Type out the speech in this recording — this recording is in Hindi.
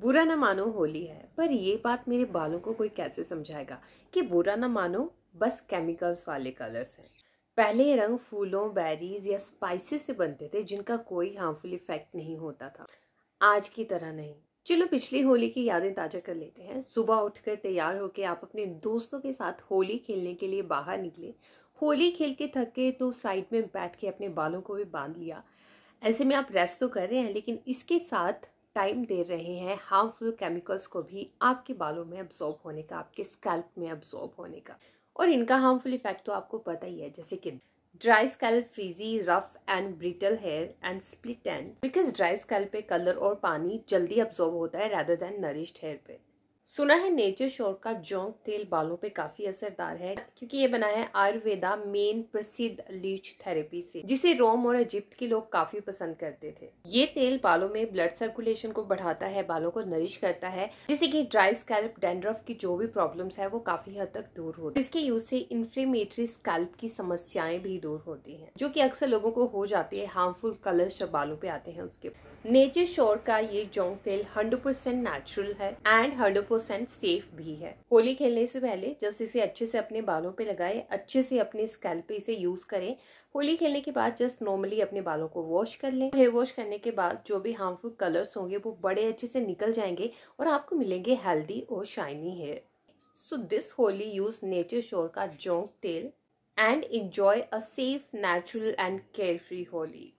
बुरा ना मानो होली है पर ये बात मेरे बालों को कोई कैसे समझाएगा कि बुरा ना मानो बस केमिकल्स वाले कलर्स हैं पहले रंग फूलों बेरीज या स्पाइसेस से बनते थे जिनका कोई हार्मफुल इफेक्ट नहीं होता था आज की तरह नहीं चलो पिछली होली की यादें ताज़ा कर लेते हैं सुबह उठकर तैयार होकर आप अपने दोस्तों के साथ होली खेलने के लिए बाहर निकले होली खेल के थके तो साइड में बैठ के अपने बालों को भी बांध लिया ऐसे में आप रेस्ट तो कर रहे हैं लेकिन इसके साथ टाइम दे रहे हैं हार्मफुल केमिकल्स को भी आपके बालों में अब्जॉर्ब होने का आपके स्कैल्प में अब्जॉर्ब होने का और इनका हार्मफुल इफेक्ट तो आपको पता ही है जैसे कि dry scalp frizzy rough and brittle hair and split end because dry scalp पे कलर और पानी जल्दी अब्जॉर्ब होता है रैदर देन नरिश्ड हेयर पे सुना है नेचर शोर का जोंक तेल बालों पे काफी असरदार है क्योंकि ये बना है आयुर्वेदा मेन प्रसिद्ध लीच थेरेपी से जिसे रोम और इजिप्ट के लोग काफी पसंद करते थे ये तेल बालों में ब्लड सर्कुलेशन को बढ़ाता है बालों को नरिश करता है जिससे कि ड्राई स्कैल्प डेंड्रफ की जो भी प्रॉब्लम्स है वो काफी हद तक दूर होती है इसके यूज से इन्फ्लेमेटरी स्कैल्प की समस्याएं भी दूर होती है जो की अक्सर लोगों को हो जाती है हार्मफुल कलर्स जब बालों पे आते हैं उसके नेचर शोर का ये जोंक तेल हंड्रेड नेचुरल है एंड हंड्रेड 2% सेफ भी है होली खेलने से पहले जस्ट इसे अच्छे से अपने बालों पे लगाएं अच्छे से अपने स्कैल पे इसे यूज करें होली खेलने के बाद जस्ट नॉर्मली अपने बालों को वॉश कर लें हेयर वॉश करने के बाद जो भी हार्मफुल कलर्स होंगे वो बड़े अच्छे से निकल जाएंगे और आपको मिलेंगे हेल्दी और shiny hair so this Holi use nature shore का जोंक तेल and enjoy a safe natural and carefree Holi